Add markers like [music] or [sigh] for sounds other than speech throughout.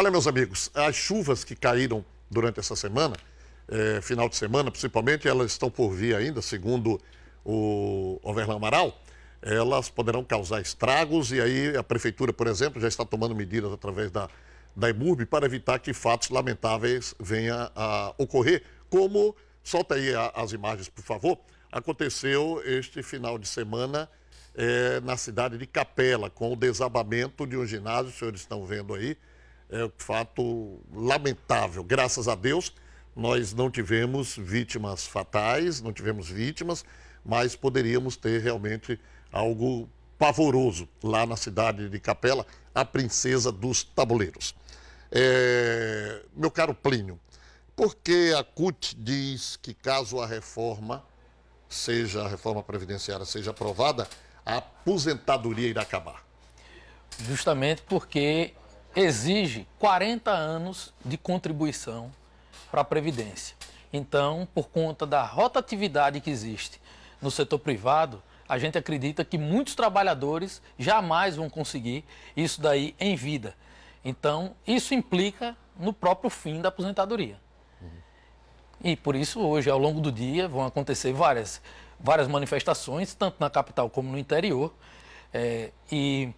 Olha, meus amigos, as chuvas que caíram durante essa semana, é, final de semana principalmente, elas estão por vir ainda, segundo o Overlan Amaral, elas poderão causar estragos e aí a prefeitura, por exemplo, já está tomando medidas através da, da EMURB para evitar que fatos lamentáveis venham a ocorrer, como, solta aí a, as imagens, por favor, aconteceu este final de semana é, na cidade de Capela, com o desabamento de um ginásio, os senhores estão vendo aí, é um fato lamentável. Graças a Deus, nós não tivemos vítimas fatais, não tivemos vítimas, mas poderíamos ter realmente algo pavoroso lá na cidade de Capela, a princesa dos tabuleiros. É, meu caro Plínio, por que a CUT diz que caso a reforma seja a reforma previdenciária seja aprovada, a aposentadoria irá acabar? Justamente porque exige 40 anos de contribuição para a Previdência. Então, por conta da rotatividade que existe no setor privado, a gente acredita que muitos trabalhadores jamais vão conseguir isso daí em vida. Então, isso implica no próprio fim da aposentadoria. Uhum. E por isso, hoje, ao longo do dia, vão acontecer várias, várias manifestações, tanto na capital como no interior. É, e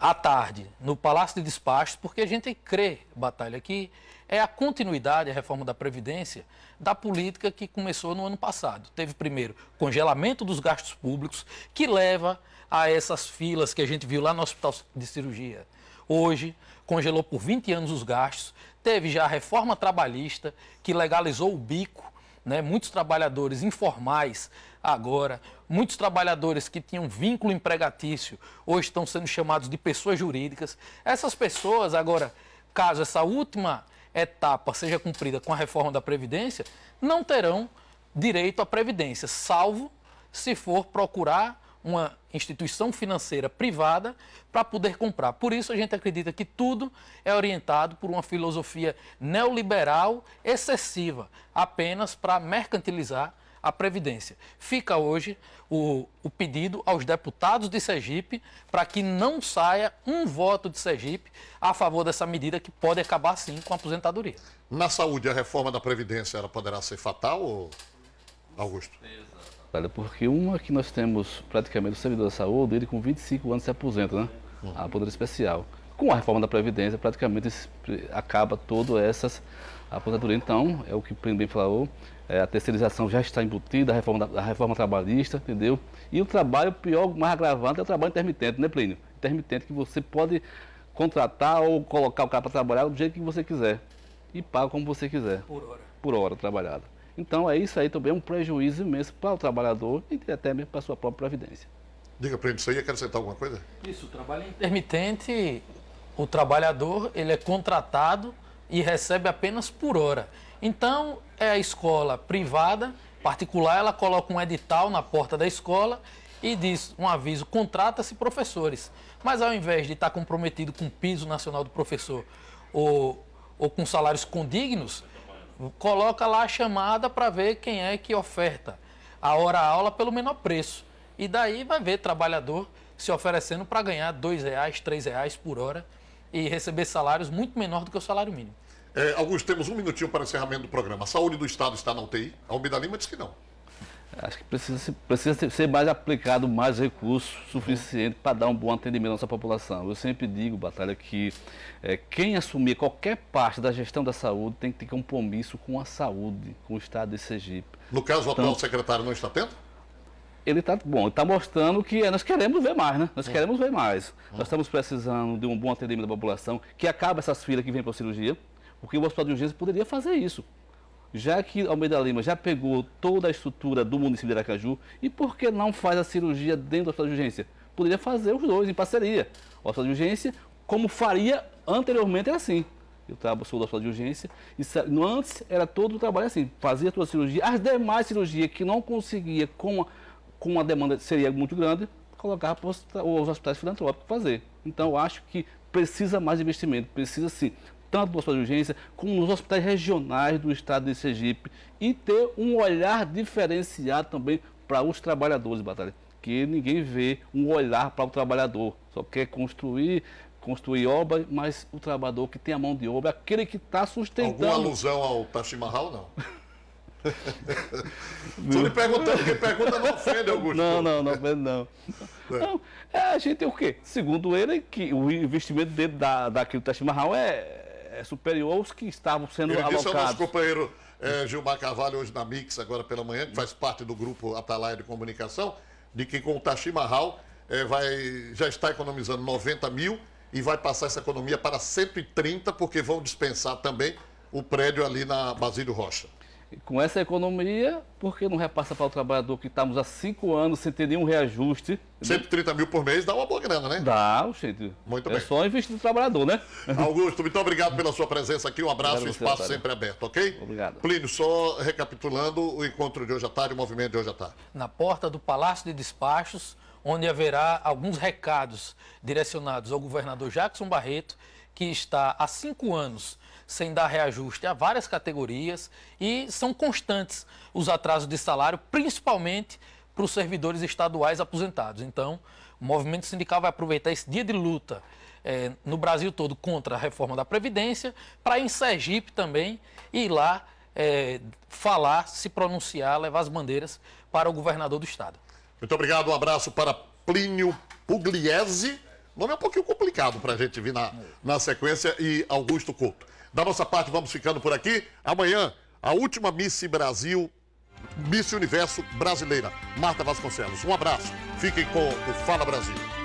à tarde no Palácio de Despachos, porque a gente crê, Batalha, que é a continuidade, a reforma da Previdência, da política que começou no ano passado. Teve primeiro congelamento dos gastos públicos, que leva a essas filas que a gente viu lá no Hospital de Cirurgia. Hoje, congelou por 20 anos os gastos, teve já a reforma trabalhista, que legalizou o bico né, muitos trabalhadores informais agora, muitos trabalhadores que tinham vínculo empregatício, hoje estão sendo chamados de pessoas jurídicas. Essas pessoas, agora, caso essa última etapa seja cumprida com a reforma da Previdência, não terão direito à Previdência, salvo se for procurar uma instituição financeira privada para poder comprar. Por isso, a gente acredita que tudo é orientado por uma filosofia neoliberal excessiva, apenas para mercantilizar a Previdência. Fica hoje o, o, pedido aos deputados de Sergipe para que não saia um voto de Sergipe a favor dessa medida que pode acabar sim com a aposentadoria. Na saúde, a reforma da Previdência ela poderá ser fatal, ou... Augusto? certeza. Porque uma que nós temos praticamente o servidor da saúde, ele com 25 anos se aposenta, né? Uhum. A aposentadoria especial. Com a reforma da Previdência, praticamente acaba todas essas aposentadoria Então, é o que o Plínio bem falou, é, a terceirização já está embutida, a reforma, da, a reforma trabalhista, entendeu? E o trabalho pior, mais agravante, é o trabalho intermitente, né, Plínio? Intermitente que você pode contratar ou colocar o cara para trabalhar do jeito que você quiser. E paga como você quiser. Por hora. Por hora trabalhada. Então, é isso aí também é um prejuízo imenso para o trabalhador e até mesmo para a sua própria previdência. Diga para ele isso aí, quer acrescentar alguma coisa? Isso, o trabalho é intermitente, o trabalhador, ele é contratado e recebe apenas por hora. Então, é a escola privada, particular, ela coloca um edital na porta da escola e diz um aviso, contrata-se professores. Mas ao invés de estar comprometido com o piso nacional do professor ou, ou com salários condignos, coloca lá a chamada para ver quem é que oferta a hora aula pelo menor preço. E daí vai ver trabalhador se oferecendo para ganhar R$ reais, R$ reais por hora e receber salários muito menor do que o salário mínimo. É, alguns temos um minutinho para encerramento do programa. A saúde do Estado está na UTI. A Almeida Lima diz que não. Acho que precisa, precisa ser mais aplicado mais recursos suficiente para dar um bom atendimento à nossa população. Eu sempre digo, Batalha, que é, quem assumir qualquer parte da gestão da saúde tem que ter compromisso com a saúde, com o Estado de Sergipe. No caso, o atual então, secretário não está tendo? Ele está bom, está mostrando que eh, nós queremos ver mais, né? Nós hum. queremos ver mais. Hum. Nós estamos precisando de um bom atendimento da população, que acaba essas filas que vêm para a cirurgia, porque o hospital de urgência poderia fazer isso já que Almeida Lima já pegou toda a estrutura do município de Aracaju, e por que não faz a cirurgia dentro do hospital de urgência? Poderia fazer os dois em parceria. O hospital de urgência, como faria anteriormente, era assim. Eu trabalho, sou do hospital de urgência, e antes era todo o trabalho assim, fazia toda a cirurgia, as demais cirurgias que não conseguia com a, com uma demanda seria muito grande, colocar para os hospitais filantrópicos fazer. Então, eu acho que precisa mais investimento, precisa sim tanto no hospital de urgência como nos hospitais regionais do estado de Sergipe e ter um olhar diferenciado também para os trabalhadores, Batalha. Que ninguém vê um olhar para o trabalhador, só quer construir construir obra, mas o trabalhador que tem a mão de obra, é aquele que está sustentando. Alguma alusão ao Tachimarral, Mahal, não? Estou [laughs] lhe perguntando, porque pergunta não ofende, Augusto. Não, não, não ofende, não. É. Então, é, a gente tem o quê? Segundo ele, que o investimento dentro da, daquilo do Tachimarral é, é, superior aos que estavam sendo Ele alocados. Esse nosso companheiro é, Gilmar Carvalho, hoje na Mix, agora pela manhã, que faz parte do grupo Atalaia de Comunicação, de que com o Tachimarral é, vai, já está economizando 90 mil e vai passar essa economia para 130, porque vão dispensar também o prédio ali na Basílio Rocha com essa economia, por que não repassa para o trabalhador que estamos tá há cinco anos sem ter nenhum reajuste? 130 mil por mês dá uma boa grana, né? Dá, gente. Muito é bem. É só investir no trabalhador, né? [laughs] Augusto, muito obrigado pela sua presença aqui. Um abraço, obrigado espaço você, sempre aberto, ok? Obrigado. Plínio, só recapitulando o encontro de hoje à tarde, o movimento de hoje à tarde. Na porta do Palácio de Despachos, onde haverá alguns recados direcionados ao governador Jackson Barreto que está há cinco anos sem dar reajuste a várias categorias e são constantes os atrasos de salário, principalmente para os servidores estaduais aposentados. Então, o movimento sindical vai aproveitar esse dia de luta é, no Brasil todo contra a reforma da Previdência para em Sergipe também ir lá é, falar, se pronunciar, levar as bandeiras para o governador do estado. Muito obrigado, um abraço para Plínio Pugliese o nome é um pouquinho complicado para a gente vir na, na sequência e Augusto Couto. Da nossa parte, vamos ficando por aqui. Amanhã, a última Miss Brasil, Miss Universo brasileira, Marta Vasconcelos. Um abraço. Fiquem com o Fala Brasil.